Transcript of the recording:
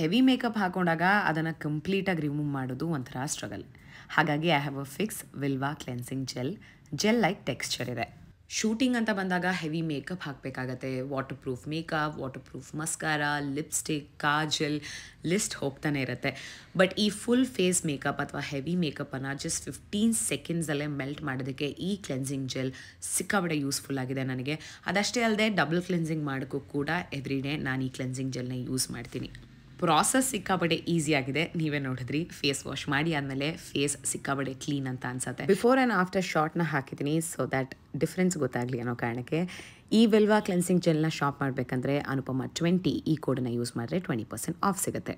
heavy makeup ಹಾಕೊಂಡಾಗ ಅದನ್ನು ಕಂಪ್ಲೀಟಾಗಿ remove ಮಾಡೋದು ಒಂಥರ ಸ್ಟ್ರಗಲ್ ಹಾಗಾಗಿ ಐ ಹ್ಯಾವ್ ಅ ಫಿಕ್ಸ್ ವಿಲ್ವಾ cleansing gel gel like texture ಇದೆ ಶೂಟಿಂಗ್ ಅಂತ ಬಂದಾಗ ಹೆವಿ ಮೇಕಪ್ ಹಾಕಬೇಕಾಗತ್ತೆ waterproof makeup waterproof mascara lipstick kajal list ಹೋಗ್ತಾನೆ ಇರುತ್ತೆ ಬಟ್ ಈ ಫುಲ್ ಫೇಸ್ ಮೇಕಪ್ ಅಥವಾ ಹೆವಿ ಮೇಕಪನ್ನು ಜಸ್ಟ್ ಫಿಫ್ಟೀನ್ ಸೆಕೆಂಡ್ಸಲ್ಲೇ ಮೆಲ್ಟ್ ಮಾಡೋದಕ್ಕೆ ಈ ಕ್ಲೆನ್ಸಿಂಗ್ ಜೆಲ್ ಸಿಕ್ಕಾಬಡೆ ಯೂಸ್ಫುಲ್ ಆಗಿದೆ ನನಗೆ ಅದಷ್ಟೇ ಅಲ್ಲದೆ ಡಬಲ್ ಕ್ಲೆನ್ಸಿಂಗ್ ಮಾಡೋಕ್ಕೂ ಕೂಡ ಎವ್ರಿ ಡೇ ನಾನು ಈ ಕ್ಲೆನ್ಸಿಂಗ್ ಜೆಲ್ನ ಯೂಸ್ ಮಾಡ್ತೀನಿ ಪ್ರಾಸೆಸ್ ಸಿಕ್ಕಾಪಡೆ ಈಸಿ ಆಗಿದೆ ನೀವೇ ನೋಡಿದ್ರಿ ಫೇಸ್ ವಾಶ್ ಮಾಡಿ ಆದಮೇಲೆ ಫೇಸ್ ಸಿಕ್ಕಾಪಡೆ ಕ್ಲೀನ್ ಅಂತ ಅನ್ಸುತ್ತೆ ಬಿಫೋರ್ ಆ್ಯಂಡ್ ಆಫ್ಟರ್ ಶಾರ್ಟ್ನ ಹಾಕಿದ್ದೀನಿ ಸೊ ದ್ಯಾಟ್ ಡಿಫ್ರೆನ್ಸ್ ಗೊತ್ತಾಗ್ಲಿ ಅನ್ನೋ ಕಾರಣಕ್ಕೆ ಈ ವೆಲ್ವಾ ಕ್ಲೆನ್ಸಿಂಗ್ ಜೆಲ್ನ ಶಾಪ್ ಮಾಡಬೇಕಂದ್ರೆ ಅನುಪಮ ಟ್ವೆಂಟಿ ಈ ನ ಯೂಸ್ ಮಾಡಿದ್ರೆ ಟ್ವೆಂಟಿ ಪರ್ಸೆಂಟ್ ಆಫ್ ಸಿಗುತ್ತೆ